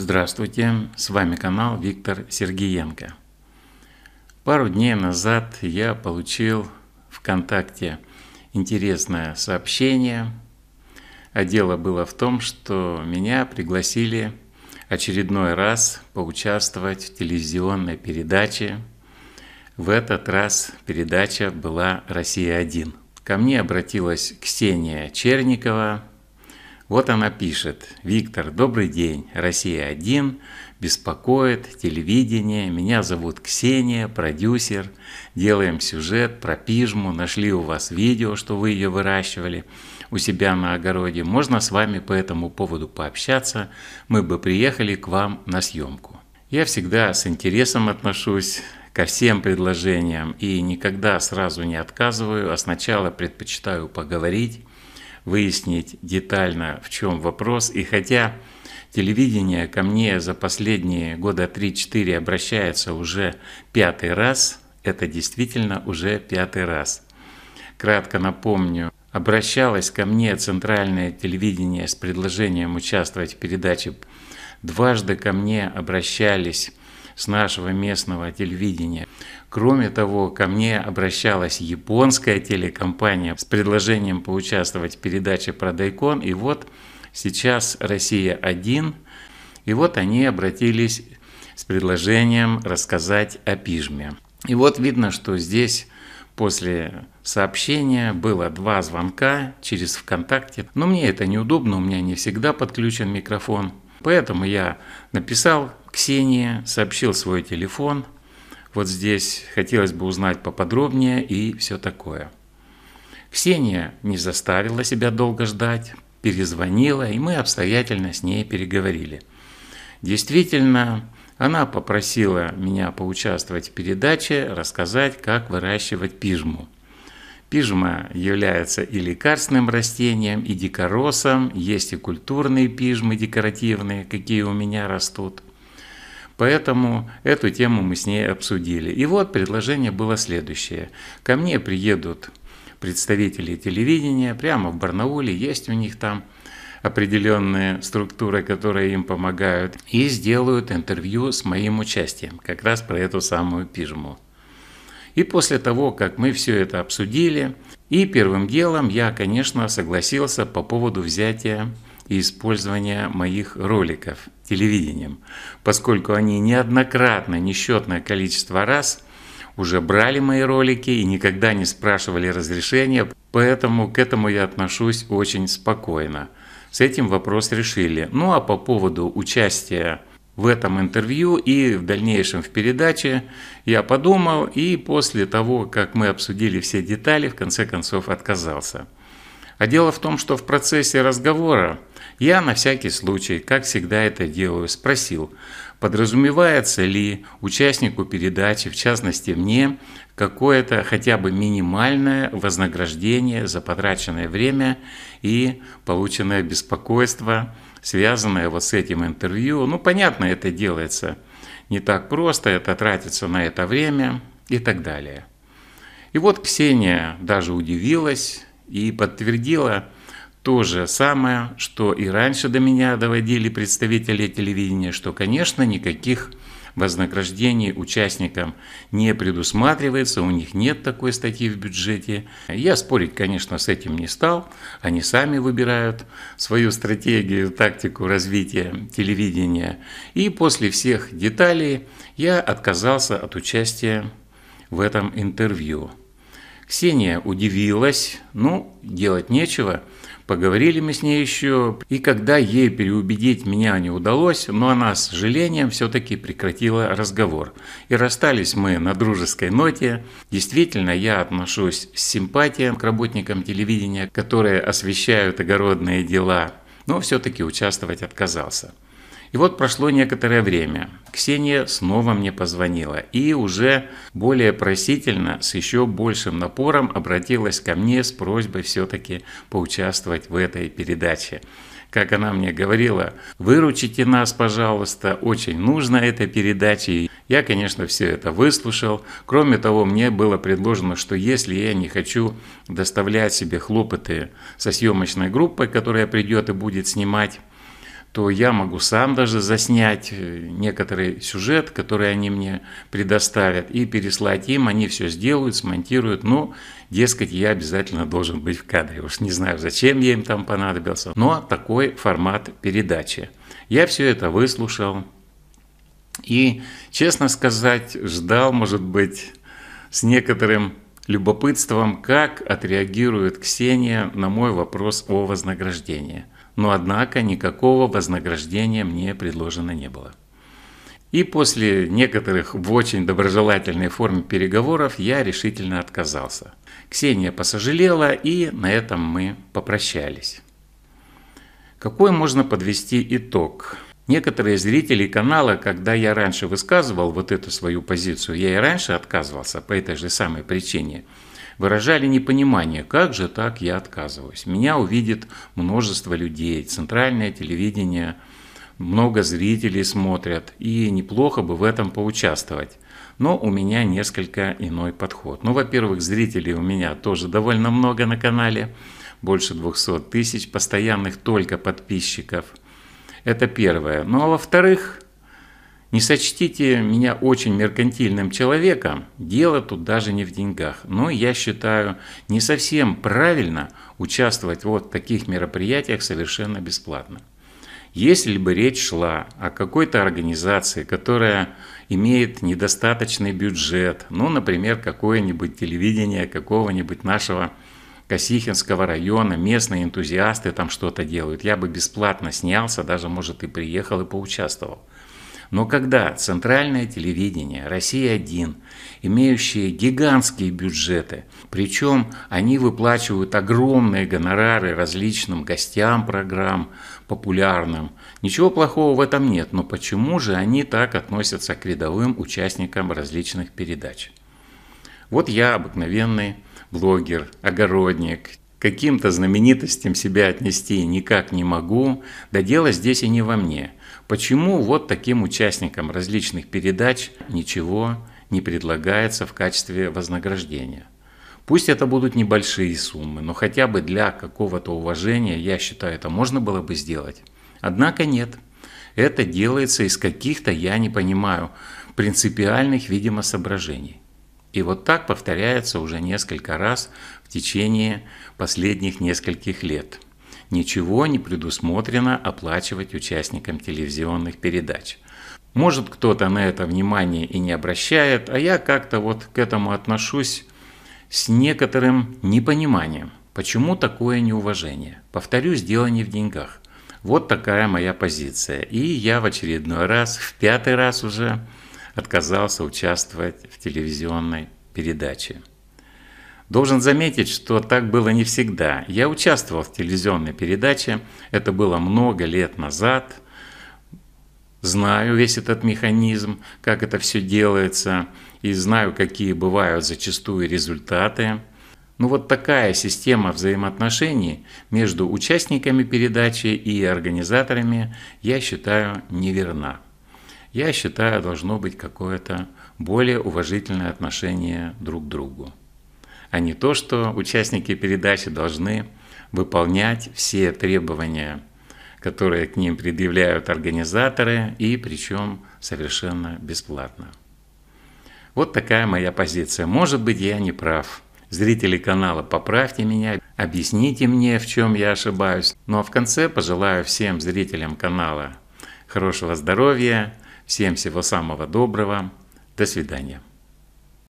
Здравствуйте, с вами канал Виктор Сергеенко. Пару дней назад я получил ВКонтакте интересное сообщение. А дело было в том, что меня пригласили очередной раз поучаствовать в телевизионной передаче. В этот раз передача была «Россия-1». Ко мне обратилась Ксения Черникова – вот она пишет. Виктор, добрый день. Россия один беспокоит, телевидение. Меня зовут Ксения, продюсер. Делаем сюжет про пижму. Нашли у вас видео, что вы ее выращивали у себя на огороде. Можно с вами по этому поводу пообщаться. Мы бы приехали к вам на съемку. Я всегда с интересом отношусь ко всем предложениям и никогда сразу не отказываю, а сначала предпочитаю поговорить выяснить детально, в чем вопрос. И хотя телевидение ко мне за последние года 3-4 обращается уже пятый раз, это действительно уже пятый раз. Кратко напомню, обращалось ко мне центральное телевидение с предложением участвовать в передаче. Дважды ко мне обращались с нашего местного телевидения – Кроме того, ко мне обращалась японская телекомпания с предложением поучаствовать в передаче про Дайкон. И вот сейчас россия один, И вот они обратились с предложением рассказать о пижме. И вот видно, что здесь после сообщения было два звонка через ВКонтакте. Но мне это неудобно, у меня не всегда подключен микрофон. Поэтому я написал Ксении, сообщил свой телефон – вот здесь хотелось бы узнать поподробнее и все такое. Ксения не заставила себя долго ждать, перезвонила, и мы обстоятельно с ней переговорили. Действительно, она попросила меня поучаствовать в передаче, рассказать, как выращивать пижму. Пижма является и лекарственным растением, и дикоросом, есть и культурные пижмы декоративные, какие у меня растут – Поэтому эту тему мы с ней обсудили. И вот предложение было следующее. Ко мне приедут представители телевидения, прямо в Барнауле, есть у них там определенные структуры, которые им помогают, и сделают интервью с моим участием, как раз про эту самую пижму. И после того, как мы все это обсудили, и первым делом я, конечно, согласился по поводу взятия и использования моих роликов – телевидением, поскольку они неоднократно, несчетное количество раз уже брали мои ролики и никогда не спрашивали разрешения, поэтому к этому я отношусь очень спокойно. С этим вопрос решили. Ну а по поводу участия в этом интервью и в дальнейшем в передаче я подумал и после того, как мы обсудили все детали, в конце концов отказался. А дело в том, что в процессе разговора я на всякий случай, как всегда это делаю, спросил, подразумевается ли участнику передачи, в частности мне, какое-то хотя бы минимальное вознаграждение за потраченное время и полученное беспокойство, связанное вот с этим интервью. Ну, понятно, это делается не так просто, это тратится на это время и так далее. И вот Ксения даже удивилась и подтвердила, то же самое, что и раньше до меня доводили представители телевидения, что, конечно, никаких вознаграждений участникам не предусматривается, у них нет такой статьи в бюджете. Я спорить, конечно, с этим не стал. Они сами выбирают свою стратегию, тактику развития телевидения. И после всех деталей я отказался от участия в этом интервью. Ксения удивилась, ну, делать нечего – Поговорили мы с ней еще, и когда ей переубедить меня не удалось, но она с сожалением все-таки прекратила разговор. И расстались мы на дружеской ноте. Действительно, я отношусь с симпатией к работникам телевидения, которые освещают огородные дела, но все-таки участвовать отказался. И вот прошло некоторое время. Ксения снова мне позвонила и уже более просительно, с еще большим напором обратилась ко мне с просьбой все-таки поучаствовать в этой передаче. Как она мне говорила, выручите нас, пожалуйста, очень нужно эта передача. Я, конечно, все это выслушал. Кроме того, мне было предложено, что если я не хочу доставлять себе хлопоты со съемочной группой, которая придет и будет снимать, то я могу сам даже заснять э, некоторый сюжет, который они мне предоставят, и переслать им, они все сделают, смонтируют, ну, дескать, я обязательно должен быть в кадре. Уж не знаю, зачем я им там понадобился, но такой формат передачи. Я все это выслушал и, честно сказать, ждал, может быть, с некоторым любопытством, как отреагирует Ксения на мой вопрос о вознаграждении – но однако никакого вознаграждения мне предложено не было. И после некоторых в очень доброжелательной форме переговоров я решительно отказался. Ксения посожалела, и на этом мы попрощались. Какой можно подвести итог? Некоторые зрители канала, когда я раньше высказывал вот эту свою позицию, я и раньше отказывался по этой же самой причине – выражали непонимание, как же так я отказываюсь. Меня увидит множество людей, центральное телевидение, много зрителей смотрят, и неплохо бы в этом поучаствовать. Но у меня несколько иной подход. Ну, во-первых, зрителей у меня тоже довольно много на канале, больше 200 тысяч постоянных только подписчиков. Это первое. Ну а во-вторых, не сочтите меня очень меркантильным человеком, дело тут даже не в деньгах, но я считаю не совсем правильно участвовать вот в таких мероприятиях совершенно бесплатно. Если бы речь шла о какой-то организации, которая имеет недостаточный бюджет, ну, например, какое-нибудь телевидение какого-нибудь нашего Косихинского района, местные энтузиасты там что-то делают, я бы бесплатно снялся, даже, может, и приехал и поучаствовал. Но когда центральное телевидение, Россия-1, имеющие гигантские бюджеты, причем они выплачивают огромные гонорары различным гостям программ, популярным, ничего плохого в этом нет, но почему же они так относятся к рядовым участникам различных передач? Вот я обыкновенный блогер, огородник, каким-то знаменитостям себя отнести никак не могу, да дело здесь и не во мне. Почему вот таким участникам различных передач ничего не предлагается в качестве вознаграждения? Пусть это будут небольшие суммы, но хотя бы для какого-то уважения, я считаю, это можно было бы сделать. Однако нет. Это делается из каких-то, я не понимаю, принципиальных, видимо, соображений. И вот так повторяется уже несколько раз в течение последних нескольких лет. Ничего не предусмотрено оплачивать участникам телевизионных передач. Может кто-то на это внимание и не обращает, а я как-то вот к этому отношусь с некоторым непониманием. Почему такое неуважение? Повторюсь, дело не в деньгах. Вот такая моя позиция. И я в очередной раз, в пятый раз уже, отказался участвовать в телевизионной передаче. Должен заметить, что так было не всегда. Я участвовал в телевизионной передаче, это было много лет назад. Знаю весь этот механизм, как это все делается, и знаю, какие бывают зачастую результаты. Ну вот такая система взаимоотношений между участниками передачи и организаторами, я считаю, неверна я считаю, должно быть какое-то более уважительное отношение друг к другу, а не то, что участники передачи должны выполнять все требования, которые к ним предъявляют организаторы, и причем совершенно бесплатно. Вот такая моя позиция. Может быть, я не прав. Зрители канала, поправьте меня, объясните мне, в чем я ошибаюсь. Ну а в конце пожелаю всем зрителям канала хорошего здоровья, Всем всего самого доброго. До свидания.